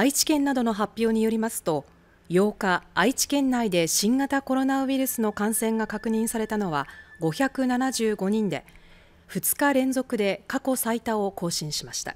愛知県などの発表によりますと8日、愛知県内で新型コロナウイルスの感染が確認されたのは575人で2日連続で過去最多を更新しました。